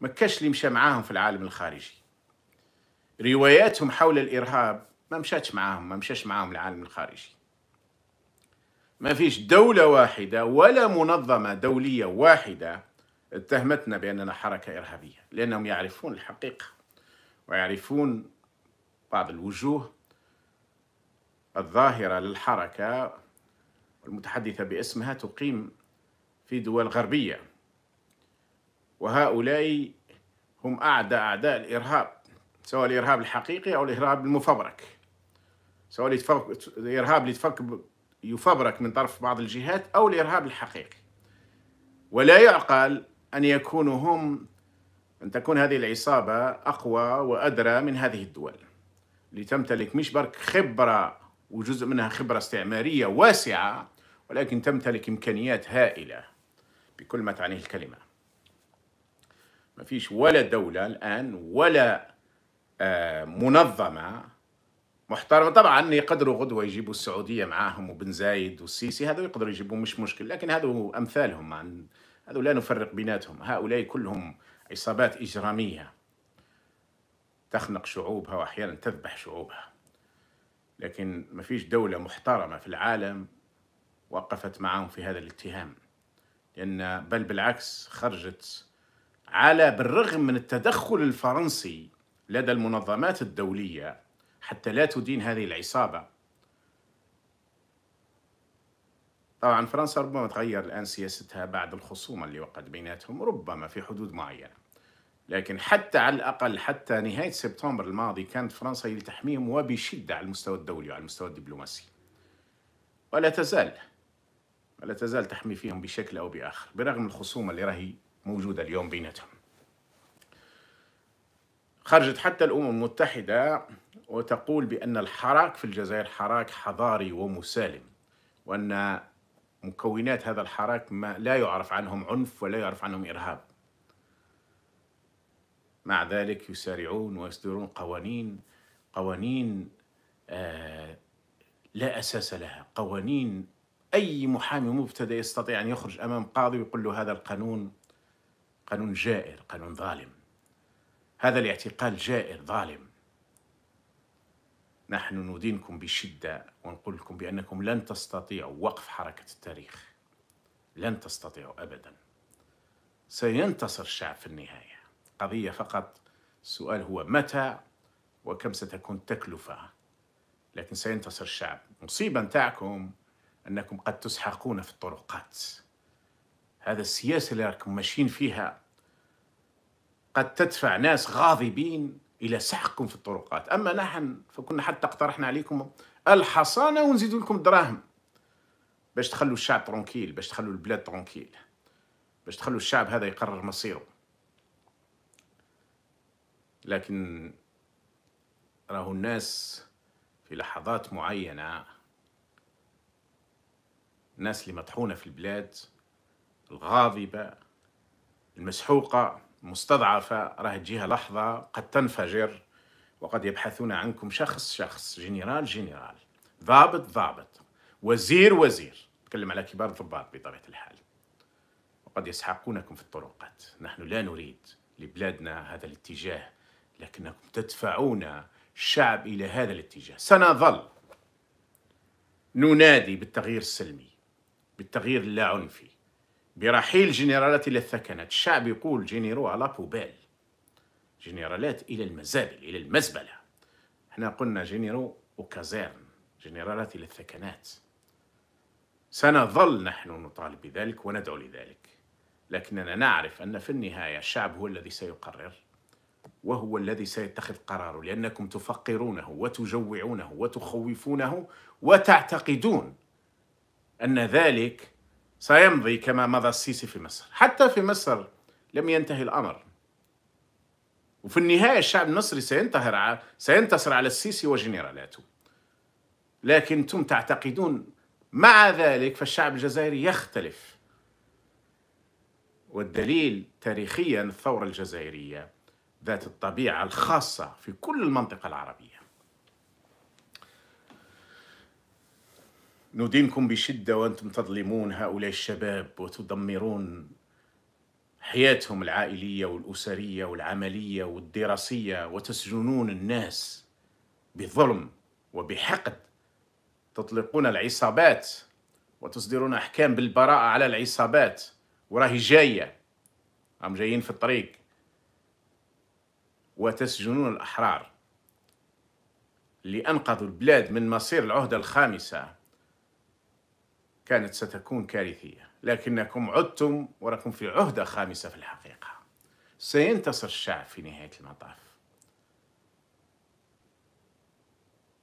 ما كاش اللي مشى معاهم في العالم الخارجي رواياتهم حول الإرهاب ما مشاتش معاهم ما مشاش معاهم العالم الخارجي ما فيش دولة واحدة ولا منظمة دولية واحدة اتهمتنا بأننا حركة إرهابية لأنهم يعرفون الحقيقة ويعرفون بعض الوجوه الظاهرة للحركة المتحدثة باسمها تقيم في دول غربية وهؤلاء هم أعدى أعداء الإرهاب سواء الإرهاب الحقيقي أو الإرهاب المفبرك سواء الإرهاب اللي يتفك يفبرك من طرف بعض الجهات أو الإرهاب الحقيقي ولا يعقل أن يكونوا هم أن تكون هذه العصابة أقوى وأدرى من هذه الدول اللي تمتلك مش برك خبرة وجزء منها خبرة استعمارية واسعة ولكن تمتلك إمكانيات هائلة بكل ما تعنيه الكلمة ما فيش ولا دولة الآن ولا آه، منظمة محترمة طبعا يقدروا غدوة يجيبوا السعودية معاهم وبن زايد والسيسي هذا يقدروا يجيبوا مش مشكل لكن هذو أمثالهم عن هذو لا نفرق بيناتهم هؤلاء كلهم عصابات إجرامية تخنق شعوبها وأحيانا تذبح شعوبها لكن ما فيش دولة محترمة في العالم وقفت معهم في هذا الاتهام لأن بل بالعكس خرجت على بالرغم من التدخل الفرنسي لدى المنظمات الدولية حتى لا تدين هذه العصابة طبعا فرنسا ربما تغير الآن سياستها بعد الخصومة اللي وقعت بيناتهم ربما في حدود معينة لكن حتى على الأقل حتى نهاية سبتمبر الماضي كانت فرنسا لتحميهم وبشدة على المستوى الدولي وعلى المستوى الدبلوماسي ولا تزال ولا تزال تحمي فيهم بشكل أو بآخر برغم الخصومة اللي راهي موجودة اليوم بيناتهم خرجت حتى الأمم المتحدة وتقول بأن الحراك في الجزائر حراك حضاري ومسالم وأن مكونات هذا الحراك ما لا يعرف عنهم عنف ولا يعرف عنهم إرهاب مع ذلك يسارعون ويصدرون قوانين قوانين آه لا أساس لها قوانين أي محامي مبتدئ يستطيع أن يخرج أمام قاضي ويقول له هذا القانون قانون جائر قانون ظالم هذا الاعتقال جائر ظالم نحن ندينكم بشدة ونقول لكم بأنكم لن تستطيعوا وقف حركة التاريخ لن تستطيعوا أبدا سينتصر الشعب في النهاية قضية فقط السؤال هو متى وكم ستكون التكلفة لكن سينتصر الشعب مصيبة تاعكم أنكم قد تسحقون في الطرقات هذا السياسة اللي راكم ماشيين فيها قد تدفع ناس غاضبين إلى سحقكم في الطرقات أما نحن فكنا حتى اقترحنا عليكم الحصانة ونزيد لكم الدراهم باش تخلوا الشعب ترونكيل باش تخلوا البلاد ترونكيل باش تخلوا الشعب هذا يقرر مصيره لكن راهو الناس في لحظات معينة الناس اللي مطحونة في البلاد الغاضبة المسحوقة المستضعفة راه تجيها لحظة قد تنفجر وقد يبحثون عنكم شخص شخص جنرال جنرال ضابط ضابط وزير وزير نتكلم على كبار الضباط بطبيعة الحال وقد يسحقونكم في الطرقات نحن لا نريد لبلادنا هذا الاتجاه لكنكم تدفعون الشعب إلى هذا الاتجاه سنظل ننادي بالتغيير السلمي بالتغيير اللا عنفي برحيل جنرالات إلى الثكنات الشعب يقول جنيرو على بوبال جنرالات إلى المزابل إلى المزبلة احنا قلنا جنيرو وكازيرن جنرالات إلى الثكنات سنظل نحن نطالب بذلك وندعو لذلك لكننا نعرف أن في النهاية الشعب هو الذي سيقرر وهو الذي سيتخذ قراره لأنكم تفقرونه وتجوعونه وتخوفونه وتعتقدون أن ذلك سيمضي كما مضى السيسي في مصر حتى في مصر لم ينتهي الأمر وفي النهاية الشعب المصري سينتهر سينتصر على السيسي وجنرالاته لكن أنتم تعتقدون مع ذلك فالشعب الجزائري يختلف والدليل تاريخيا الثورة الجزائرية ذات الطبيعة الخاصة في كل المنطقة العربية ندينكم بشدة وأنتم تظلمون هؤلاء الشباب وتدمرون حياتهم العائلية والأسرية والعملية والدراسية وتسجنون الناس بظلم وبحقد تطلقون العصابات وتصدرون أحكام بالبراءة على العصابات وراهي جاية هم جايين في الطريق وتسجنون الأحرار اللي أنقذوا البلاد من مصير العهدة الخامسة كانت ستكون كارثية لكنكم عدتم وراكم في عهدة خامسة في الحقيقة سينتصر الشعب في نهاية المطاف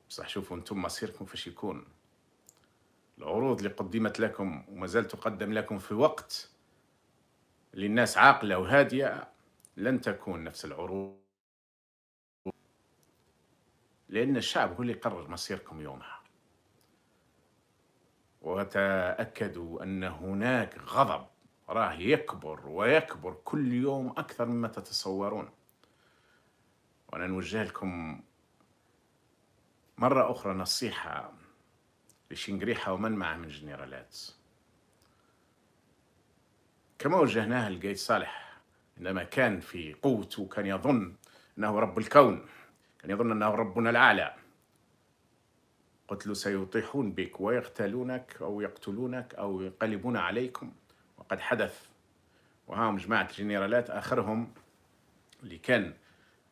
بصح شوفوا انتم مصيركم فاش يكون العروض اللي قدمت لكم وما زالت تقدم لكم في وقت للناس عاقلة وهادية لن تكون نفس العروض لأن الشعب هو اللي يقرر مصيركم يومها وتأكدوا أن هناك غضب راه يكبر ويكبر كل يوم أكثر مما تتصورون وأنا نوجه لكم مرة أخرى نصيحة لشنقريحة ومن معه من جنرالات كما وجهناها لقيت صالح عندما كان في قوته كان يظن أنه رب الكون كان يظن أنه ربنا الأعلى قلت له سيطيحون بك ويغتالونك أو يقتلونك أو ينقلبون عليكم وقد حدث وهاهم جماعة الجنرالات آخرهم اللي كان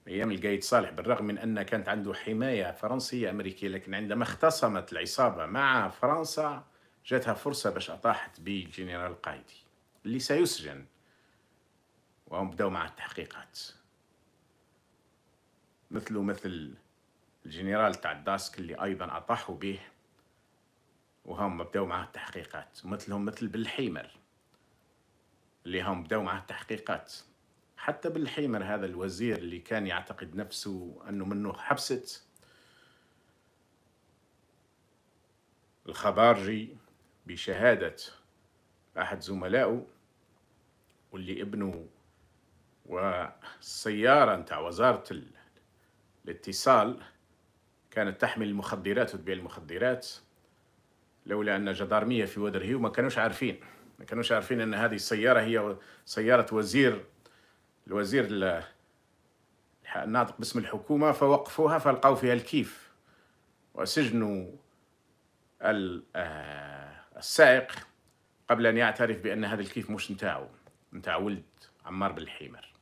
أيام القايد صالح بالرغم من أن كانت عنده حماية فرنسية أمريكية لكن عندما اختصمت العصابة مع فرنسا جاتها فرصة باش أطاحت بالجنرال القايدي اللي سيسجن وهم بدأوا مع التحقيقات مثله مثل الجنرال تاع الداسك اللي ايضا اطاحوا به وهم بداو معاه التحقيقات مثلهم مثل بالحيمر اللي هم بداو معاه التحقيقات حتى بالحيمر هذا الوزير اللي كان يعتقد نفسه انه منه حبست الخبارجي بشهادة أحد زملائه واللي ابنه والسيارة نتاع وزارة الاتصال كانت تحمل المخدرات وتبيع المخدرات لولا ان جدارميه في هيو ما كانوش عارفين ما كانوش عارفين ان هذه السياره هي سياره وزير الوزير الناطق باسم الحكومه فوقفوها فلقوا فيها الكيف وسجنوا آه، السائق قبل ان يعترف بان هذا الكيف مش نتاعو نتاع ولد عمار بالحيمر